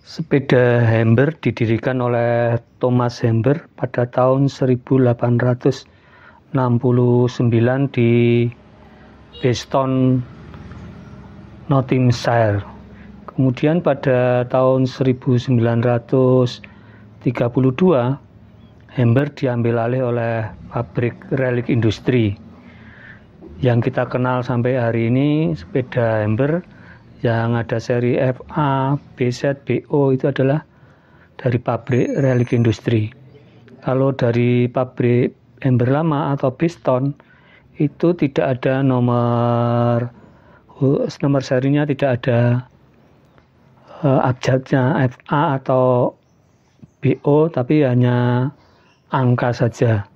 Sepeda Hember didirikan oleh Thomas Hember pada tahun 1869 di Beston, Nottinghamshire. Kemudian pada tahun 1932 Hember diambil alih oleh pabrik relik industri. Yang kita kenal sampai hari ini sepeda Hember yang ada seri FA, BZ, BO itu adalah dari pabrik relik industri. Kalau dari pabrik ember lama atau piston itu tidak ada nomor nomor serinya tidak ada uh, abjadnya FA atau BO tapi hanya angka saja.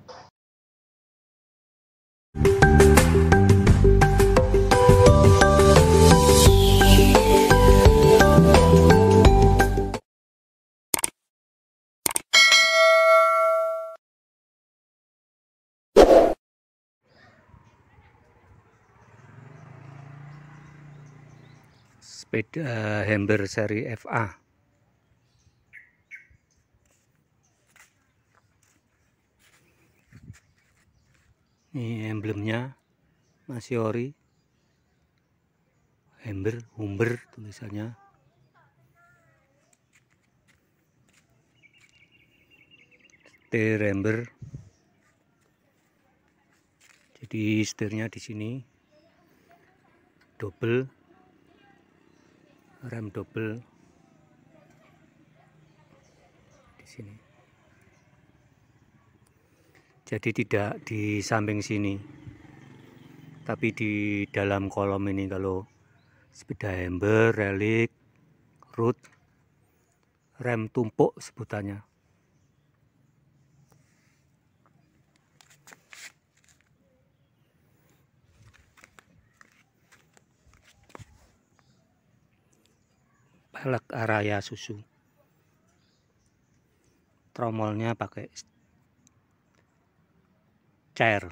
Speed uh, seri FA ini emblemnya masih ori Hammer Humber tulisannya Steer Hammer jadi setirnya di sini double rem double di sini jadi tidak di samping sini tapi di dalam kolom ini kalau sepeda ember, relik, root, rem tumpuk sebutannya helek araya susu tromolnya pakai cair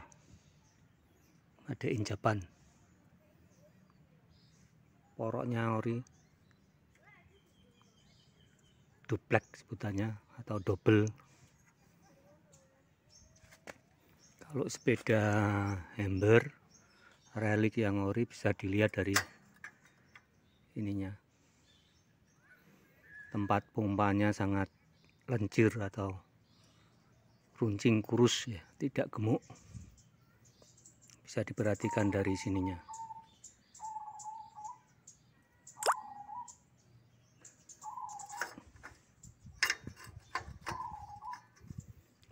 ada injapan poroknya ori duplex sebutannya atau double kalau sepeda ember relik yang ori bisa dilihat dari ininya tempat pompanya sangat lencir atau runcing kurus ya tidak gemuk bisa diperhatikan dari sininya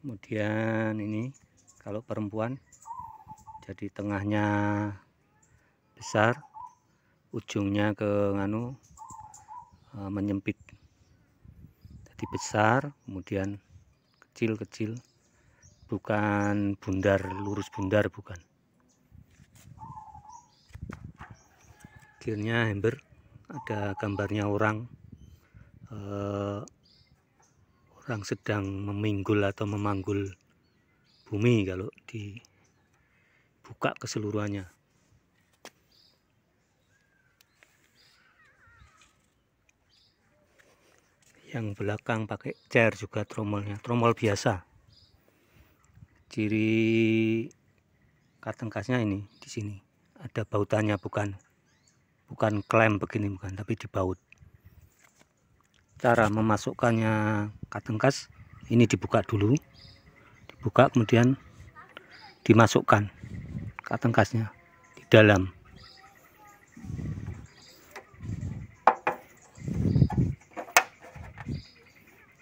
kemudian ini kalau perempuan jadi tengahnya besar ujungnya ke nganu eh, menyempit menjadi besar kemudian kecil-kecil bukan bundar lurus bundar bukan Akhirnya ember ada gambarnya orang eh, orang sedang meminggul atau memanggul bumi kalau dibuka keseluruhannya yang belakang pakai chair juga tromolnya tromol biasa ciri katengkasnya ini di sini ada bautannya bukan bukan klem begini bukan tapi dibaut cara memasukkannya katengkas ini dibuka dulu dibuka kemudian dimasukkan katengkasnya di dalam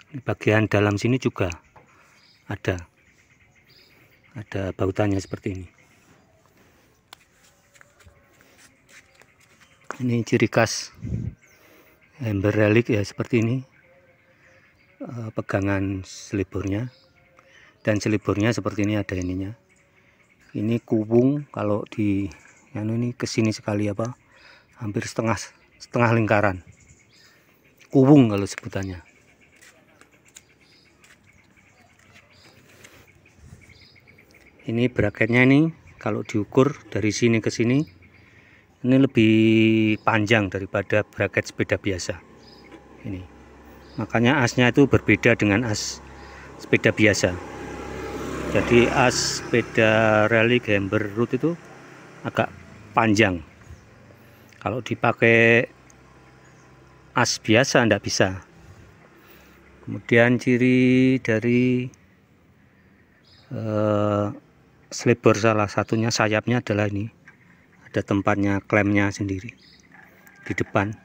di bagian dalam sini juga ada ada bautannya seperti ini ini ciri khas ember relik ya seperti ini eh, pegangan seliburnya dan seliburnya seperti ini ada ininya ini kubung kalau di yang ini kesini sekali apa hampir setengah setengah lingkaran kubung kalau sebutannya ini bracketnya ini kalau diukur dari sini ke sini ini lebih panjang daripada bracket sepeda biasa ini makanya asnya itu berbeda dengan as sepeda biasa jadi as sepeda rally gamber root itu agak panjang kalau dipakai as biasa tidak bisa kemudian ciri dari eh, selebor salah satunya sayapnya adalah ini ada tempatnya klemnya sendiri di depan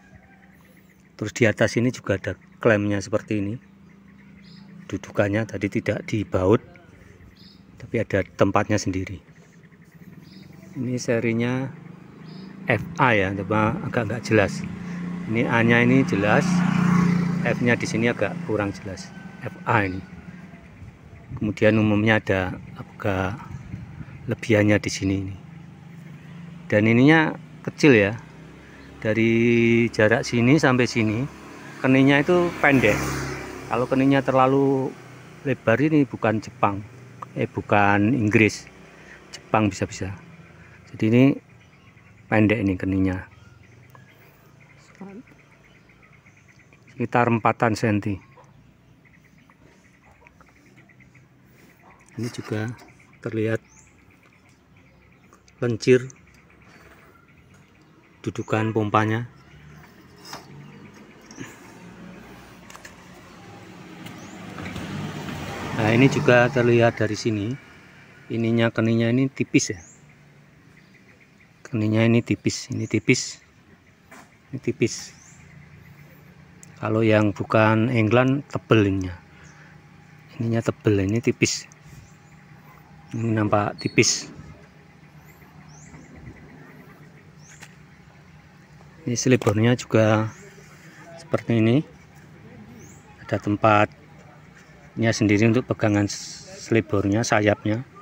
terus di atas ini juga ada klemnya seperti ini dudukannya tadi tidak dibaut tapi ada tempatnya sendiri ini serinya FA ya coba agak nggak jelas ini A nya ini jelas F nya di sini agak kurang jelas FA ini kemudian umumnya ada agak lebihannya di sini ini dan ininya kecil ya dari jarak sini sampai sini keningnya itu pendek kalau keningnya terlalu lebar ini bukan Jepang eh bukan Inggris Jepang bisa-bisa jadi ini pendek ini keningnya sekitar empatan senti ini juga terlihat kencir dudukan pompanya nah ini juga terlihat dari sini ininya keningnya ini tipis ya keningnya ini tipis ini tipis ini tipis kalau yang bukan England tebel ininya ininya tebel ini tipis ini nampak tipis ini selebornya juga seperti ini ada tempatnya sendiri untuk pegangan selebornya sayapnya